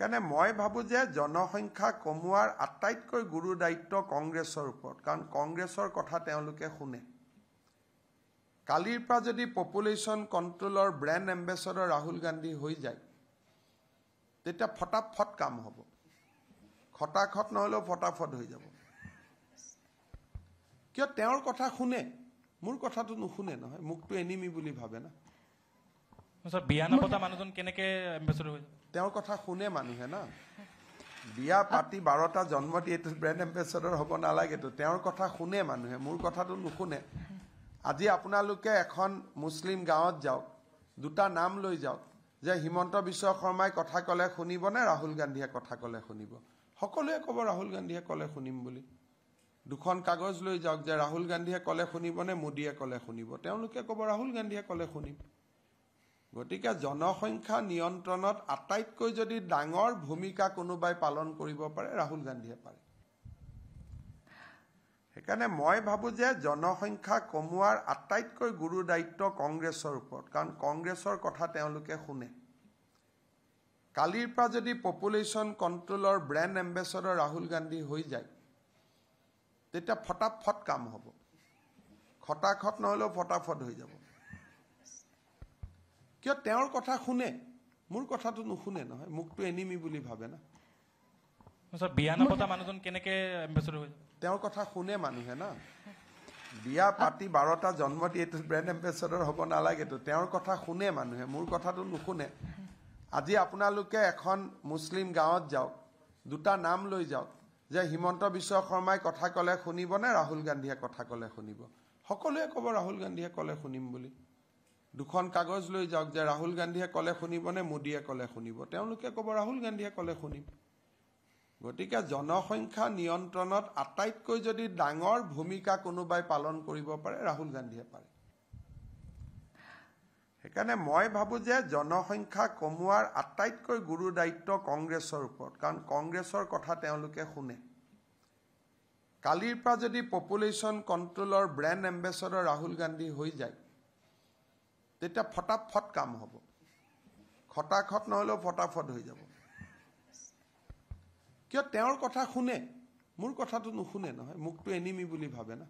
সেইকাৰণে মই ভাবোঁ যে জনসংখ্যা কমোৱাৰ আটাইতকৈ গুৰু দায়িত্ব কংগ্ৰেছৰ ওপৰত কাৰণ কংগ্ৰেছৰ কথা তেওঁলোকে শুনে কালিৰ পৰা যদি পপুলেশ্যন কণ্ট্ৰলৰ ব্ৰেণ্ড এম্বেচাডৰ ৰাহুল গান্ধী হৈ যায় তেতিয়া ফটাফট কাম হ'ব খটাখট নহ'লেও ফটাফট হৈ যাব কিয় তেওঁৰ কথা শুনে মোৰ কথাটো নুশুনে নহয় মোকটো এনিমি বুলি ভাবে না তেওঁৰ কথা শুনে মানুহে না বিয়া পাতি বাৰটা জন্ম দি এইটো ব্ৰেণ্ড এম্বেচেডৰ হ'ব নালাগেতো তেওঁৰ কথা শুনে মানুহে মোৰ কথাটো নুশুনে আজি আপোনালোকে এখন মুছলিম গাঁৱত যাওক দুটা নাম লৈ যাওক যে হিমন্ত বিশ্ব শৰ্মাই কথা ক'লে শুনিবনে ৰাহুল গান্ধীয়ে কথা ক'লে শুনিব সকলোৱে ক'ব ৰাহুল গান্ধীয়ে ক'লে শুনিম বুলি দুখন কাগজ লৈ যাওক যে ৰাহুল গান্ধীয়ে ক'লে শুনিবনে মোদীয়ে ক'লে শুনিব তেওঁলোকে ক'ব ৰাহুল গান্ধীয়ে ক'লে শুনিব গতিকে জনসংখ্যা নিয়ন্ত্ৰণত আটাইতকৈ যদি ডাঙৰ ভূমিকা কোনোবাই পালন কৰিব পাৰে ৰাহুল গান্ধীয়ে পাৰে সেইকাৰণে মই ভাবোঁ যে জনসংখ্যা কমোৱাৰ আটাইতকৈ গুৰু দায়িত্ব কংগ্ৰেছৰ ওপৰত কাৰণ কংগ্ৰেছৰ কথা তেওঁলোকে শুনে কালিৰ পৰা যদি পপুলেশ্যন কণ্ট্ৰলৰ ব্ৰেণ্ড এম্বেচাডৰ ৰাহুল গান্ধী হৈ যায় তেতিয়া ফটাফট কাম হ'ব খটাখট নহ'লেও ফটাফট হৈ যাব কিয় তেওঁৰ কথা শুনে মোৰ কথাটো নুশুনে নহয় মোকটো এনিমি বুলি ভাবে না তেওঁৰ কথা শুনে মানুহে না বিয়া পাতি বাৰটা জন্ম দি এইটো ব্ৰেণ্ড এম্বেচাডৰ হ'ব নালাগেতো তেওঁৰ কথা শুনে মানুহে মোৰ কথাটো নুশুনে আজি আপোনালোকে এখন মুছলিম গাঁৱত যাওক দুটা নাম লৈ যাওক যে হিমন্ত বিশ্ব শৰ্মাই কথা ক'লে শুনিব নে ৰাহুল গান্ধীয়ে কথা ক'লে শুনিব সকলোৱে ক'ব ৰাহুল গান্ধীয়ে ক'লে শুনিম বুলি দুখন কাগজ লৈ যাওক যে ৰাহুল গান্ধীয়ে ক'লে শুনিব নে মোদীয়ে ক'লে শুনিব তেওঁলোকে ক'ব ৰাহুল গান্ধীয়ে ক'লে শুনিম গতিকে জনসংখ্যা নিয়ন্ত্ৰণত আটাইতকৈ যদি ডাঙৰ ভূমিকা কোনোবাই পালন কৰিব পাৰে ৰাহুল গান্ধীয়ে পাৰে সেইকাৰণে মই ভাবোঁ যে জনসংখ্যা কমোৱাৰ আটাইতকৈ গুৰু দায়িত্ব কংগ্ৰেছৰ ওপৰত কাৰণ কংগ্ৰেছৰ কথা তেওঁলোকে শুনে কালিৰ পৰা যদি পপুলেশ্যন কণ্ট্ৰলৰ ব্ৰেণ্ড এম্বেচাডৰ ৰাহুল গান্ধী হৈ যায় তেতিয়া ফটাফট কাম হ'ব খটাখট নহ'লেও ফটাফট হৈ যাব কিয় তেওঁৰ কথা শুনে মোৰ কথাটো নুশুনে নহয় মোকটো এনিমি বুলি ভাবে না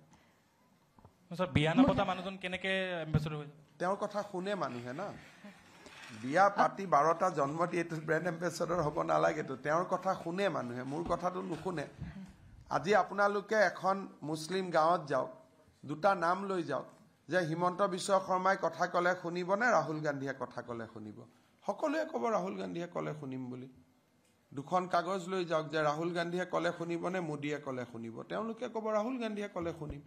তেওঁৰ কথা শুনে মানুহে না বিয়া পাতি বাৰটা জন্মতি এইটো ব্ৰেণ্ড এম্বেচাডৰ হ'ব নালাগেতো তেওঁৰ কথা শুনে মানুহে মোৰ কথাটো নুশুনে আজি আপোনালোকে এখন মুছলিম গাঁৱত যাওক দুটা নাম লৈ যাওক যে হিমন্ত বিশ্ব শৰ্মাই কথা ক'লে শুনিব নে ৰাহুল গান্ধীয়ে কথা ক'লে শুনিব সকলোৱে ক'ব ৰাহুল গান্ধীয়ে ক'লে শুনিম বুলি দুখন কাগজ লৈ যাওক যে ৰাহুল গান্ধীয়ে ক'লে শুনিব নে মোদীয়ে ক'লে শুনিব তেওঁলোকে ক'ব ৰাহুল গান্ধীয়ে ক'লে শুনিম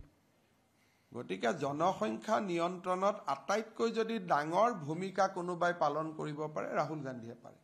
গতিকে জনসংখ্যা নিয়ন্ত্ৰণত আটাইতকৈ যদি ডাঙৰ ভূমিকা কোনোবাই পালন কৰিব পাৰে ৰাহুল গান্ধীয়ে পাৰে